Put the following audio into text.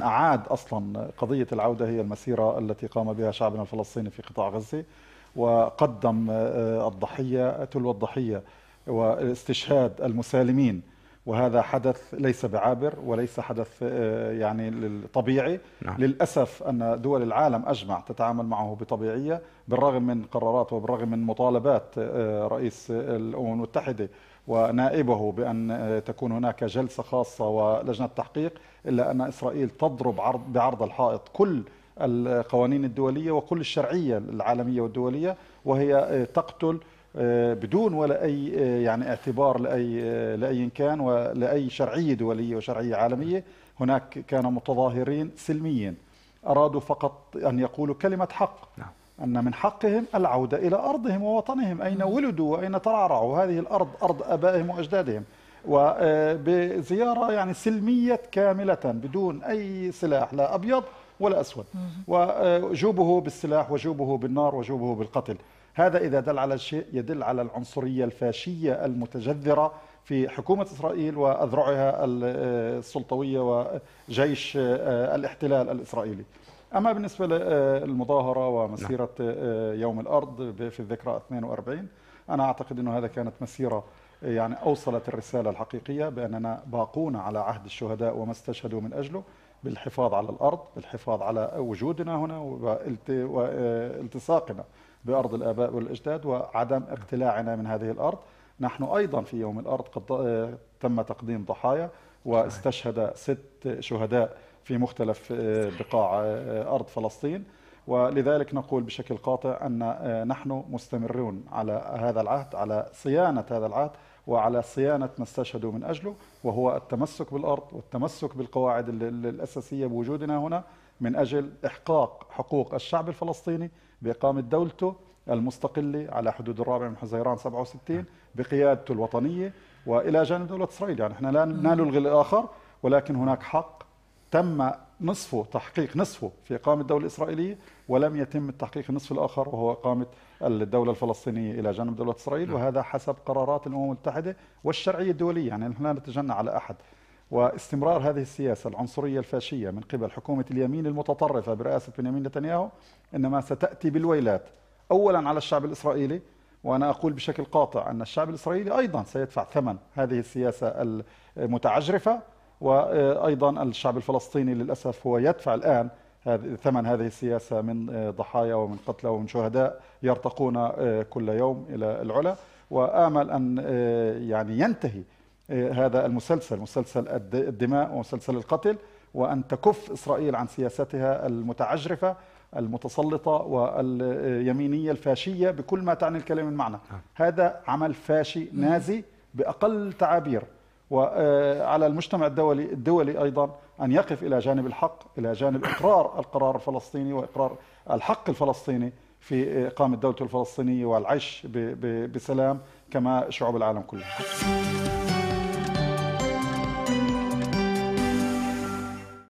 من أعاد أصلا قضية العودة هي المسيرة التي قام بها شعبنا الفلسطيني في قطاع غزة وقدم آه، الضحية تلو الضحية واستشهاد المسالمين وهذا حدث ليس بعابر وليس حدث آه، يعني طبيعي نعم. للأسف أن دول العالم أجمع تتعامل معه بطبيعية بالرغم من قرارات وبالرغم من مطالبات آه، رئيس الأمم المتحدة ونائبه بأن آه، تكون هناك جلسة خاصة ولجنة تحقيق إلا أن إسرائيل تضرب عرض بعرض الحائط كل القوانين الدولية وكل الشرعية العالمية والدولية وهي تقتل آه، بدون ولا اي آه، يعني اعتبار لاي آه، لاي كان ولاي شرعيه دوليه وشرعيه عالميه هناك كانوا متظاهرين سلميا ارادوا فقط ان يقولوا كلمه حق نعم. ان من حقهم العوده الى ارضهم ووطنهم اين ولدوا واين ترعرعوا هذه الارض ارض ابائهم واجدادهم وبزياره يعني سلميه كامله بدون اي سلاح لا ابيض ولا اسود وجوبه بالسلاح وجوبه بالنار وجوبه بالقتل هذا إذا دل على شيء يدل على العنصرية الفاشية المتجذرة في حكومة إسرائيل وأذرعها آه، السلطوية وجيش آه، الاحتلال الإسرائيلي أما بالنسبة للمظاهرة آه، ومسيرة نعم. يوم الأرض في الذكرى 42 أنا أعتقد أنه هذا كانت مسيرة يعني أوصلت الرسالة الحقيقية بأننا باقون على عهد الشهداء وما استشهدوا من أجله بالحفاظ على الأرض بالحفاظ على وجودنا هنا والتصاقنا بأرض الآباء والأجداد وعدم اقتلاعنا من هذه الأرض نحن أيضا في يوم الأرض قد آه، تم تقديم ضحايا واستشهد ست شهداء في مختلف آه، بقاع آه، أرض فلسطين ولذلك نقول بشكل قاطع أن نحن مستمرون على هذا العهد على صيانة هذا العهد وعلى صيانة ما استشهدوا من أجله وهو التمسك بالأرض والتمسك بالقواعد الأساسية بوجودنا هنا من أجل إحقاق حقوق الشعب الفلسطيني بإقامة دولته المستقلة على حدود الرابع من حزيران 67 بقيادته الوطنية وإلى جانب دولة إسرائيل يعني إحنا لا نلغي الآخر ولكن هناك حق تم نصفه تحقيق نصفه في إقامة الدولة الإسرائيلية ولم يتم التحقيق النصف الآخر وهو إقامة الدولة الفلسطينية إلى جانب دولة إسرائيل وهذا حسب قرارات الأمم المتحدة والشرعية الدولية يعني نحن لا نتجنى على أحد واستمرار هذه السياسة العنصرية الفاشية من قبل حكومة اليمين المتطرفة برئاسة بنيامين نتنياهو إنما ستأتي بالويلات أولا على الشعب الإسرائيلي وأنا أقول بشكل قاطع أن الشعب الإسرائيلي أيضا سيدفع ثمن هذه السياسة المتعجرفة وأيضا الشعب الفلسطيني للأسف هو يدفع الآن ثمن هذه السياسة من ضحايا ومن قتلى ومن شهداء يرتقون كل يوم إلى العلا وآمل أن يعني ينتهي هذا المسلسل مسلسل الدماء ومسلسل القتل وأن تكف إسرائيل عن سياستها المتعجرفة المتسلطة واليمينية الفاشية بكل ما تعني الكلمة من معنى نعم. هذا عمل فاشي نازي بأقل تعابير وعلى آه، المجتمع الدولي الدولي ايضا ان يقف الى جانب الحق الى جانب اقرار القرار الفلسطيني واقرار الحق الفلسطيني في اقامه دولته الفلسطينيه والعيش بسلام كما شعوب العالم كلها